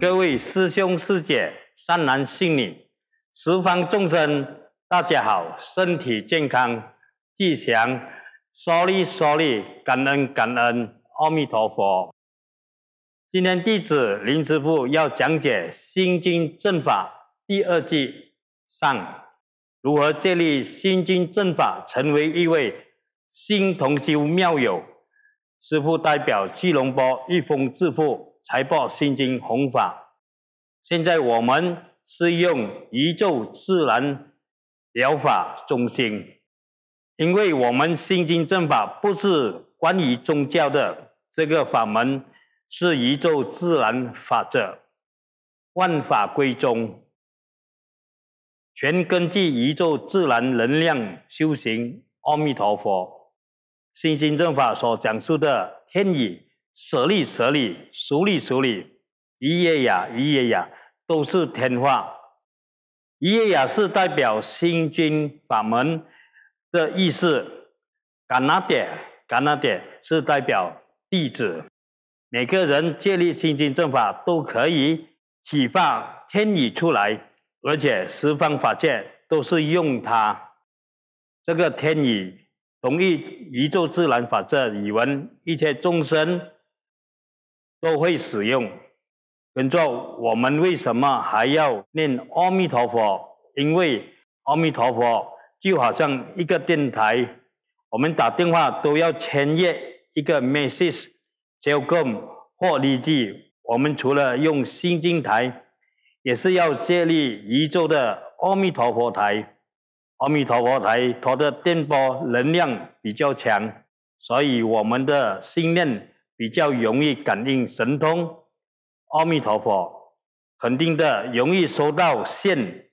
各位师兄师姐、善男信女、十方众生，大家好，身体健康，吉祥，感感恩恩，阿弥陀佛。今天弟子林师傅要讲解《心经正法》第二季上，如何建立《心经正法》，成为一位新同修妙友。师傅代表巨龙波、一峰致富。财报、心经弘法，现在我们是用宇宙自然疗法中心，因为我们心经正法不是关于宗教的，这个法门是宇宙自然法则，万法归宗，全根据宇宙自然能量修行。阿弥陀佛，心经正法所讲述的天理。舍利舍利，熟利熟利，一耶呀一耶呀，都是天话。一耶呀是代表《心经》法门的意思。嘎那点嘎那点是代表弟子。每个人建立《心经》正法都可以启发天语出来，而且十方法界都是用它这个天语，同意宇宙自然法则，以文一切众生。都会使用。跟着我们为什么还要念阿弥陀佛？因为阿弥陀佛就好像一个电台，我们打电话都要签约一个 message、交 e l e r 或笔记。我们除了用心经台，也是要借力宇宙的阿弥陀佛台。阿弥陀佛台它的电波能量比较强，所以我们的信念。比较容易感应神通，阿弥陀佛，肯定的，容易收到线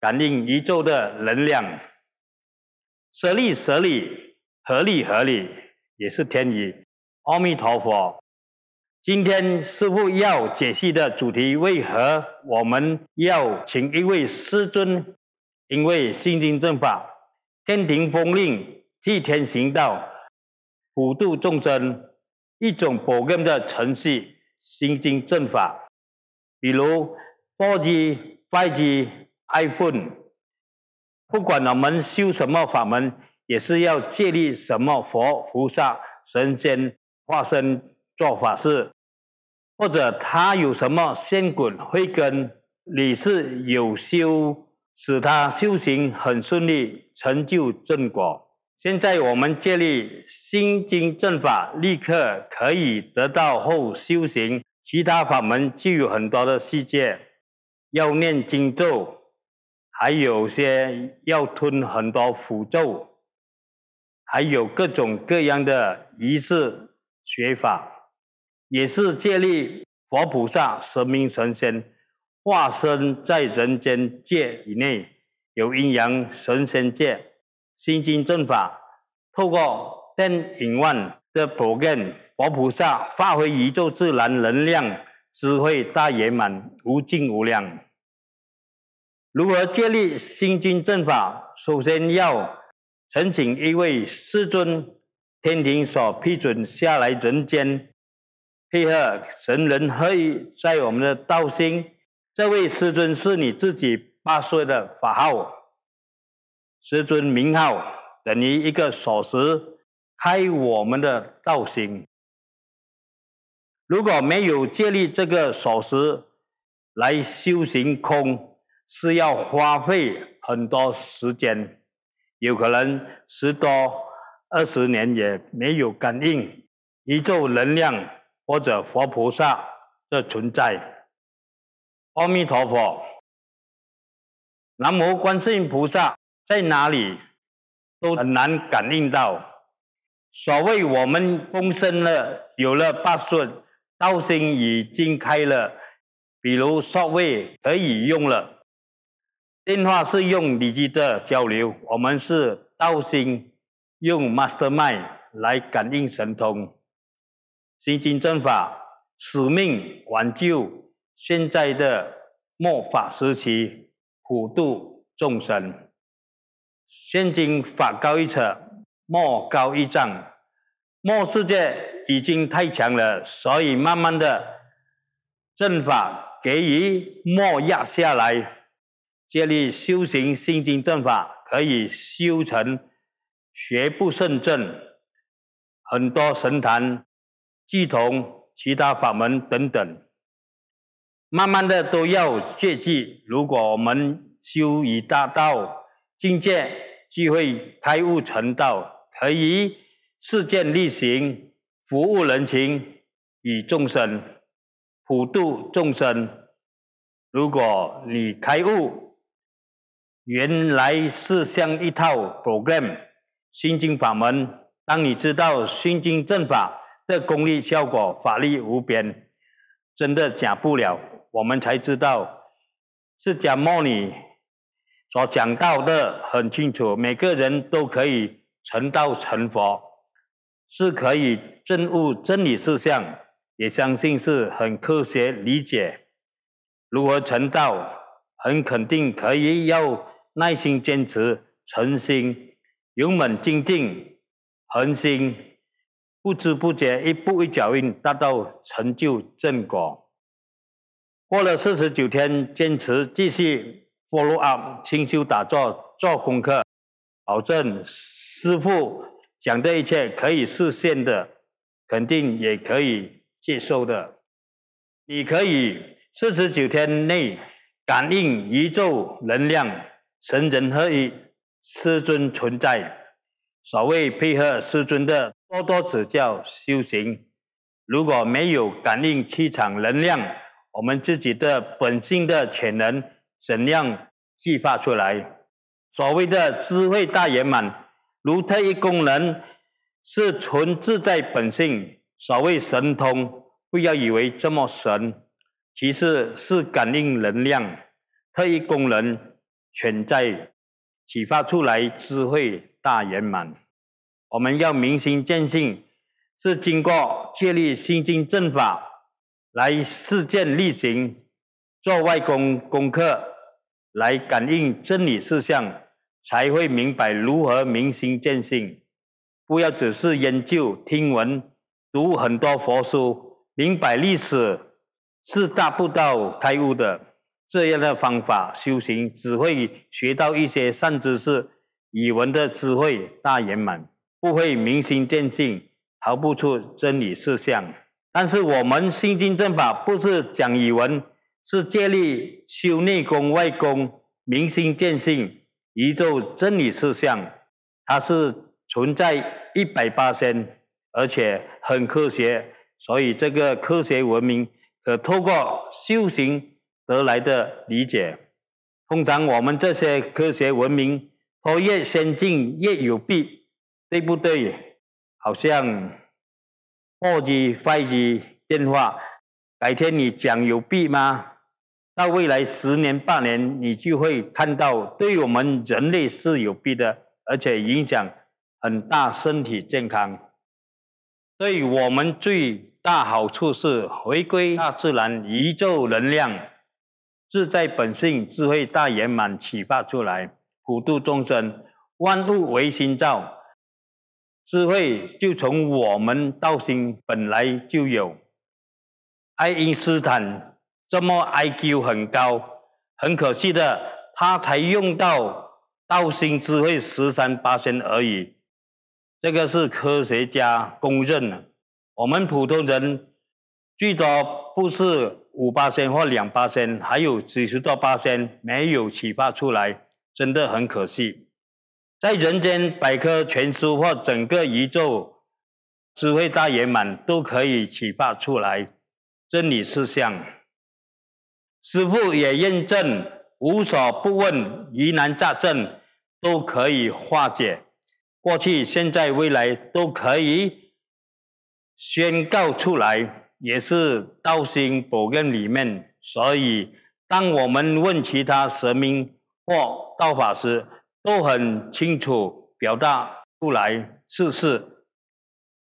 感应宇宙的能量，舍利舍利，合理合理，也是天意。阿弥陀佛，今天师父要解析的主题，为何我们要请一位师尊？因为《心经》正法，天庭封令，替天行道，普度众生。一种宝根的程序，行经正法，比如佛 G、五 G、iPhone，不管我们修什么法门，也是要借力什么佛菩萨、神仙化身做法事，或者他有什么仙滚慧根，你是有修，使他修行很顺利，成就正果。现在我们建立心经正法，立刻可以得到后修行。其他法门就有很多的世界，要念经咒，还有些要吞很多符咒，还有各种各样的仪式学法，也是建立佛菩萨、神明、神仙化身在人间界以内，有阴阳神仙界。心经正法，透过电引万的普健佛菩萨，发挥宇宙自然能量、智慧大圆满、无尽无量。如何建立心经正法？首先要恳请一位师尊，天庭所批准下来人间，配合神人合一，在我们的道心。这位师尊是你自己八说的法号。师尊名号等于一个锁匙，开我们的道心。如果没有借力这个锁匙来修行空，是要花费很多时间，有可能十多、二十年也没有感应宇宙能量或者佛菩萨的存在。阿弥陀佛，南无观世音菩萨。在哪里都很难感应到。所谓我们丰盛了，有了八顺道心已经开了，比如所谓可以用了。电话是用耳机的交流，我们是道心用 Master Mind 来感应神通。心经正法使命，挽救现在的末法时期，普度众生。现今法高一尺，墨高一丈。墨世界已经太强了，所以慢慢的阵法给予墨压下来。建立修行心经阵法可以修成学不胜阵，很多神坛、祭同、其他法门等等，慢慢的都要切记。如果我们修一大道。境界就会开悟成道，可以实践力行，服务人情，与众生普度众生。如果你开悟，原来是像一套 program 心经法门。当你知道心经正法的功力效果，法力无边，真的假不了，我们才知道是假冒你。所讲到的很清楚，每个人都可以成道成佛，是可以证悟真理事项，也相信是很科学理解如何成道，很肯定可以要耐心坚持，诚心、勇猛精进、恒心，不知不觉一步一脚印，达到成就正果。过了四十九天，坚持继续。follow up，清修打坐做功课，保证师傅讲的一切可以实现的，肯定也可以接受的。你可以四十九天内感应宇宙能量，神人合一，师尊存在，所谓配合师尊的多多指教修行。如果没有感应气场能量，我们自己的本性的潜能。怎样激发出来？所谓的智慧大圆满，如特异功能，是纯自在本性。所谓神通，不要以为这么神，其实是感应能量。特异功能全在启发出来，智慧大圆满。我们要明心见性，是经过确立心经正法来实践力行。做外功功课，来感应真理事项，才会明白如何明心见性。不要只是研究听闻、读很多佛书，明白历史是达不到开悟的。这样的方法修行，只会学到一些善知识，语文的智慧大圆满，不会明心见性，逃不出真理事项。但是我们心经正法不是讲语文。是建立修内功外功明心见性宇宙真理实相，它是存在一百八千，而且很科学，所以这个科学文明可透过修行得来的理解。通常我们这些科学文明，都越先进越有弊，对不对？好像二机、飞机、电话，改天你讲有弊吗？那未来十年、八年，你就会看到，对我们人类是有弊的，而且影响很大，身体健康。对我们最大好处是回归大自然、宇宙能量、自在本性、智慧大圆满启发出来，普度众生，万物唯心造，智慧就从我们道心本来就有。爱因斯坦。这么 IQ 很高，很可惜的，他才用到道心智慧十三八仙而已。这个是科学家公认的，我们普通人最多不是五八仙或两八仙，还有几十到八仙没有启发出来，真的很可惜。在人间百科全书或整个宇宙智慧大圆满都可以启发出来，真理是像。师父也认证，无所不问，疑难杂症都可以化解。过去、现在、未来都可以宣告出来，也是道心不认里面。所以，当我们问其他神明或道法师，都很清楚表达出来事实。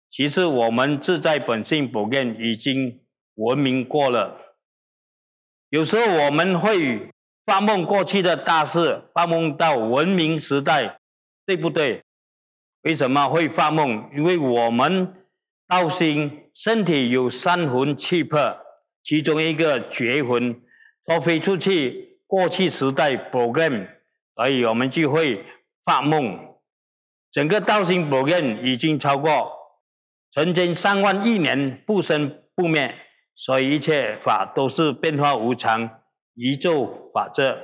其实，我们自在本性不认已经闻名过了。有时候我们会发梦过去的大事，发梦到文明时代，对不对？为什么会发梦？因为我们道心身体有三魂七魄，其中一个绝魂它飞出去，过去时代不 r o 所以我们就会发梦。整个道心不 r o 已经超过曾经三万亿年不生不灭。所以一切法都是变化无常，宇宙法则、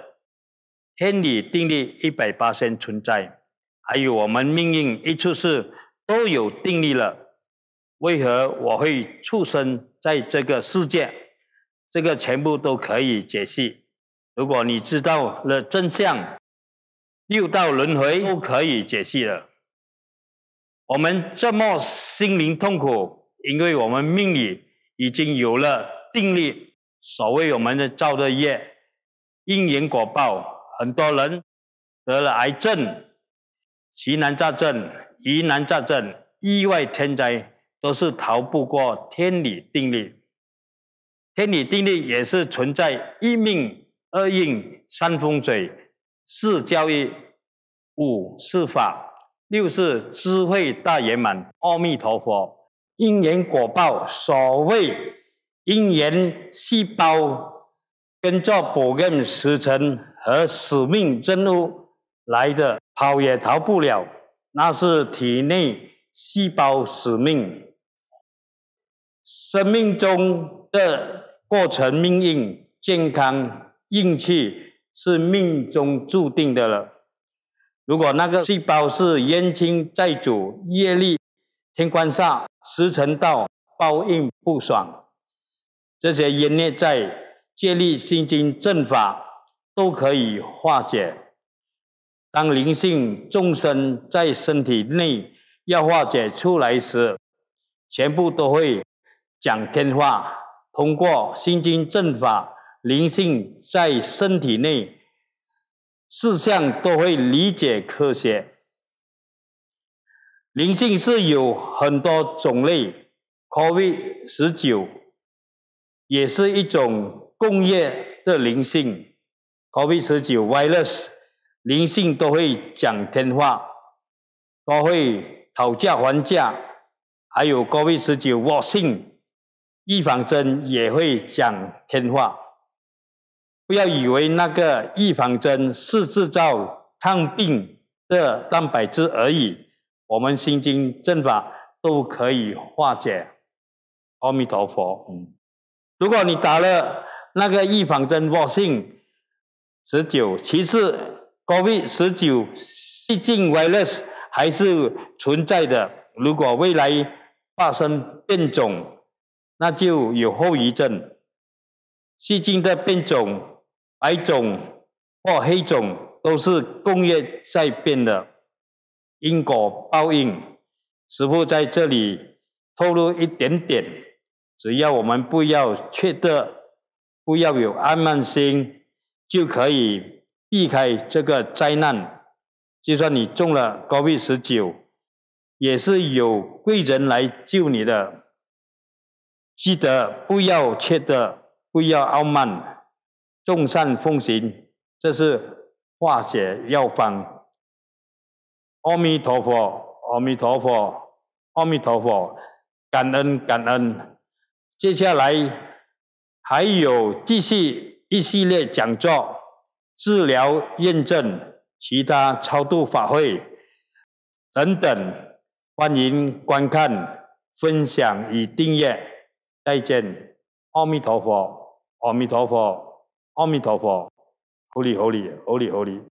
天理定律一百八千存在，还有我们命运一出是都有定力了。为何我会出生在这个世界？这个全部都可以解释。如果你知道了真相，六道轮回都可以解释了。我们这么心灵痛苦，因为我们命里。已经有了定力，所谓我们的造的业，因缘果报，很多人得了癌症、疑难杂症、疑难杂症、意外天灾，都是逃不过天理定律。天理定律也是存在一命、二运、三风水、四交易、五是法、六是智慧大圆满。阿弥陀佛。因缘果报，所谓因缘细胞跟着不认时辰和使命任务来的，跑也逃不了，那是体内细胞使命。生命中的过程、命运、健康、运气是命中注定的了。如果那个细胞是冤亲债主、业力。天官煞、时辰到，报应不爽，这些因孽在借力心经阵法都可以化解。当灵性众生在身体内要化解出来时，全部都会讲天话。通过心经阵法，灵性在身体内四项都会理解科学。灵性是有很多种类，COVID 十九也是一种工业的灵性，COVID 十九 virus 灵性都会讲天话，都会讨价还价，还有 COVID 十九 vaccine 预防针也会讲天话，不要以为那个预防针是制造抗病的蛋白质而已。我们心经正法都可以化解，阿弥陀佛。嗯，如果你打了那个预防针，我信十九，其实高位十九细菌 virus 还是存在的。如果未来发生变种，那就有后遗症。细菌的变种，白种或黑种，都是工业在变的。因果报应，师父在这里透露一点点。只要我们不要缺德，不要有傲慢心，就可以避开这个灾难。就算你中了高危十九，也是有贵人来救你的。记得不要缺德，不要傲慢，众善奉行，这是化解药方。阿弥陀佛，阿弥陀佛，阿弥陀佛，感恩感恩。接下来还有继续一系列讲座、治疗、验证、其他超度法会等等，欢迎观看、分享与订阅。再见，阿弥陀佛，阿弥陀佛，阿弥陀佛，好弥好佛，好弥好佛。